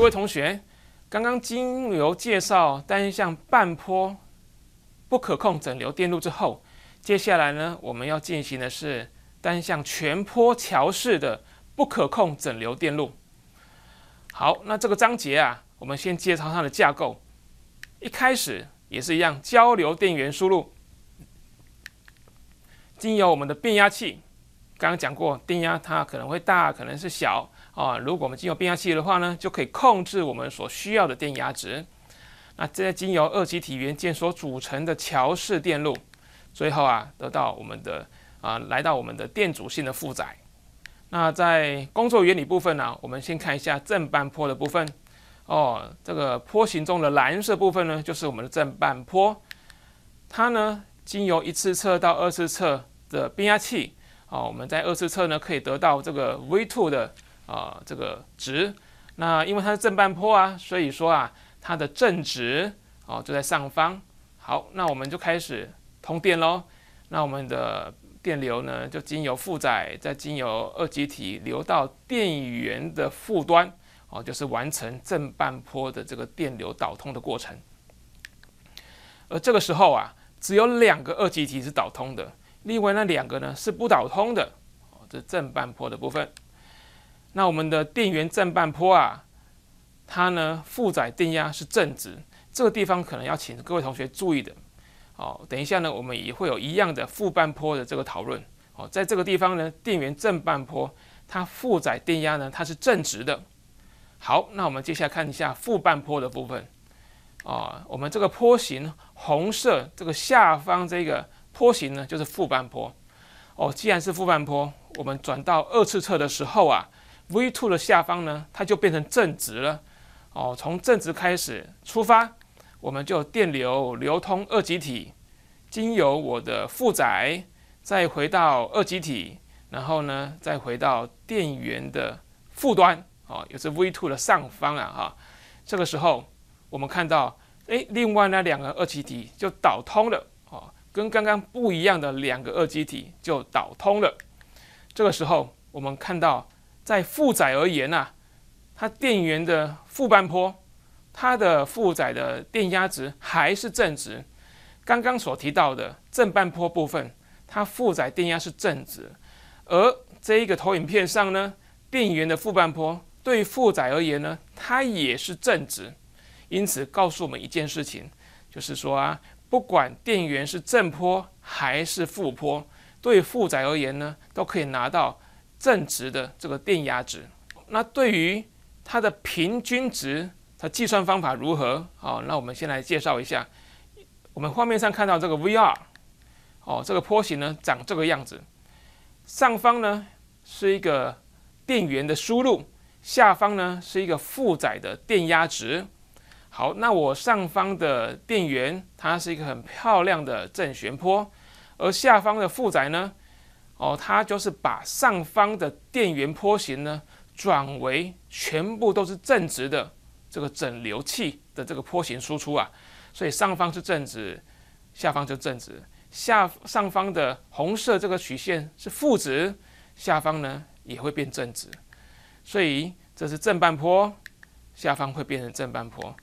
各位同学，刚刚经由介绍单向半坡不可控整流电路之后，接下来呢，我们要进行的是单向全坡桥式的不可控整流电路。好，那这个章节啊，我们先介绍它的架构。一开始也是一样，交流电源输入，经由我们的变压器。刚刚讲过，电压它可能会大，可能是小。啊，如果我们经由变压器的话呢，就可以控制我们所需要的电压值。那这些经由二极体元件所组成的桥式电路，最后啊，得到我们的啊，来到我们的电阻性的负载。那在工作原理部分呢，我们先看一下正半坡的部分。哦，这个坡形中的蓝色部分呢，就是我们的正半坡。它呢，经由一次侧到二次侧的变压器。啊，我们在二次侧呢，可以得到这个 V2 的。啊，这个值，那因为它是正半坡啊，所以说啊，它的正值哦就在上方。好，那我们就开始通电喽。那我们的电流呢，就经由负载，再经由二极体流到电源的负端，哦，就是完成正半坡的这个电流导通的过程。而这个时候啊，只有两个二极体是导通的，另外那两个呢是不导通的。哦，这正半坡的部分。那我们的电源正半坡啊，它呢负载电压是正值，这个地方可能要请各位同学注意的。哦，等一下呢，我们也会有一样的负半坡的这个讨论。哦，在这个地方呢，电源正半坡，它负载电压呢，它是正值的。好，那我们接下来看一下负半坡的部分。哦，我们这个坡形红色这个下方这个坡形呢，就是负半坡。哦，既然是负半坡，我们转到二次侧的时候啊。v two 的下方呢，它就变成正值了哦。从正值开始出发，我们就电流流通二极体，经由我的负载，再回到二极体，然后呢，再回到电源的负端哦，也是 v two 的上方啊。哈，这个时候我们看到，哎，另外那两个二极体就导通了哦，跟刚刚不一样的两个二极体就导通了。这个时候我们看到。在负载而言呢，它电源的负半坡，它的负载的电压值还是正值。刚刚所提到的正半坡部分，它负载电压是正值。而这一个投影片上呢，电源的负半坡对负载而言呢，它也是正值。因此告诉我们一件事情，就是说啊，不管电源是正坡还是负坡，对负载而言呢，都可以拿到。正值的这个电压值，那对于它的平均值，它计算方法如何？好，那我们先来介绍一下。我们画面上看到这个 Vr，哦，这个坡形呢长这个样子，上方呢是一个电源的输入，下方呢是一个负载的电压值。好，那我上方的电源它是一个很漂亮的正弦波，而下方的负载呢？哦，它就是把上方的电源坡形呢转为全部都是正值的这个整流器的这个坡形输出啊，所以上方是正值，下方就正值，下上方的红色这个曲线是负值，下方呢也会变正值，所以这是正半坡，下方会变成正半坡，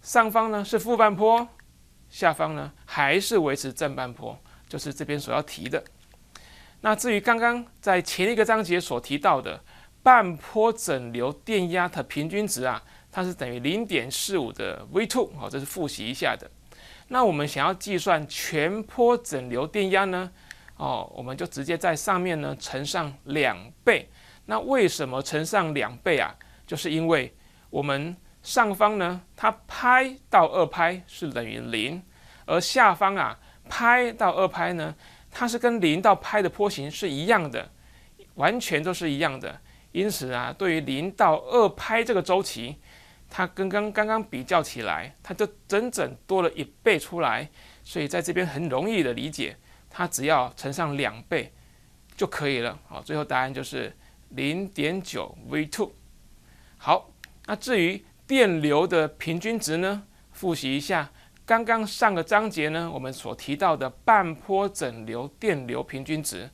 上方呢是负半坡，下方呢还是维持正半坡，就是这边所要提的。那至于刚刚在前一个章节所提到的半坡整流电压的平均值啊，它是等于零点四五的 V two，好，这是复习一下的。那我们想要计算全坡整流电压呢？哦，我们就直接在上面呢乘上两倍。那为什么乘上两倍啊？就是因为我们上方呢，它拍到二拍是等于零，而下方啊拍到二拍呢？它是跟零到拍的波形是一样的，完全都是一样的。因此啊，对于零到二拍这个周期，它跟刚刚刚比较起来，它就整整多了一倍出来。所以在这边很容易的理解，它只要乘上两倍就可以了。好，最后答案就是零点九 v two。好，那至于电流的平均值呢？复习一下。刚刚上个章节呢，我们所提到的半波整流电流平均值，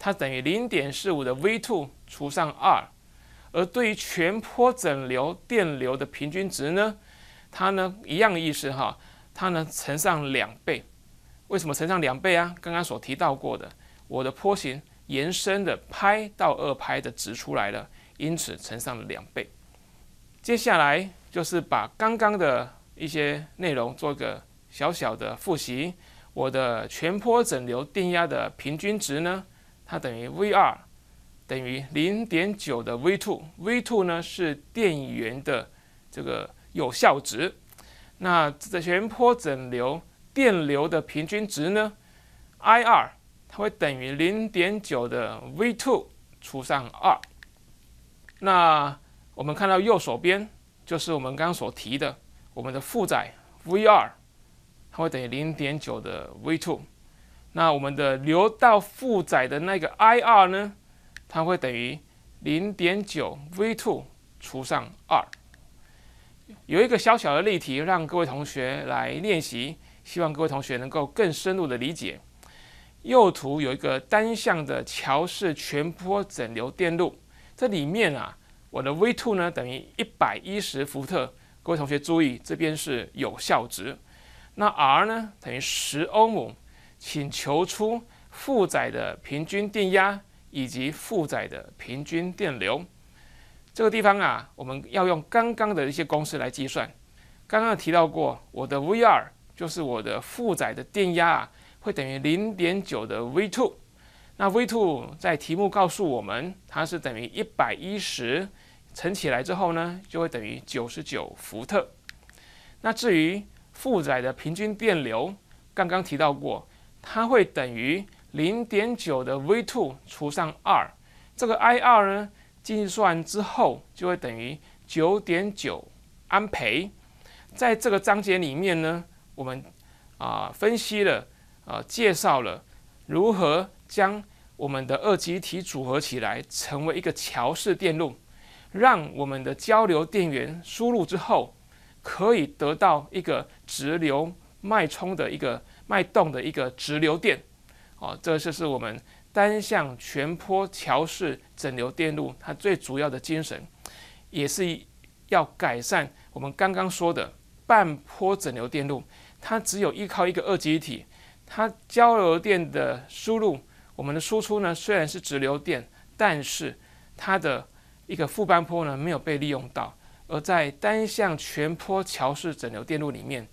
它等于零点四五的 v two 除上二，而对于全波整流电流的平均值呢，它呢一样意思哈，它呢乘上两倍，为什么乘上两倍啊？刚刚所提到过的，我的波形延伸的拍到二拍的值出来了，因此乘上了两倍。接下来就是把刚刚的。一些内容做个小小的复习。我的全波整流电压的平均值呢，它等于 V 二，等于零点九的 V two。V two 呢是电源的这个有效值。那这全波整流电流的平均值呢，I 二，它会等于零点九的 V two 除上二。那我们看到右手边就是我们刚刚所提的。我们的负载 V2，它会等于零点九的 V2。那我们的流到负载的那个 IR 呢，它会等于零点九 V2 除上二。有一个小小的例题让各位同学来练习，希望各位同学能够更深入的理解。右图有一个单向的桥式全波整流电路，这里面啊，我的 V2 呢等于一百一十伏特。各位同学注意，这边是有效值。那 R 呢等于十欧姆，请求出负载的平均电压以及负载的平均电流。这个地方啊，我们要用刚刚的一些公式来计算。刚刚提到过，我的 V2 就是我的负载的电压啊，会等于零点九的 V2。那 V2 在题目告诉我们，它是等于一百一十。乘起来之后呢，就会等于九十九伏特。那至于负载的平均电流，刚刚提到过，它会等于零点九的 V two 除上二。这个 I 二呢，计算之后就会等于九点九安培。在这个章节里面呢，我们啊分析了啊介绍了如何将我们的二极体组合起来成为一个桥式电路。让我们的交流电源输入之后，可以得到一个直流脉冲的一个脉动的一个直流电，哦，这就是我们单向全波桥式整流电路它最主要的精神，也是要改善我们刚刚说的半波整流电路，它只有依靠一个二极体，它交流电的输入，我们的输出呢虽然是直流电，但是它的一个负半坡呢没有被利用到，而在单向全坡桥式整流电路里面，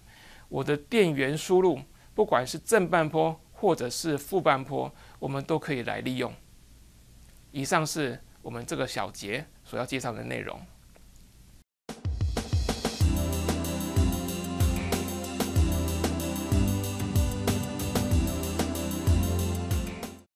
我的电源输入不管是正半坡或者是负半坡，我们都可以来利用。以上是我们这个小节所要介绍的内容。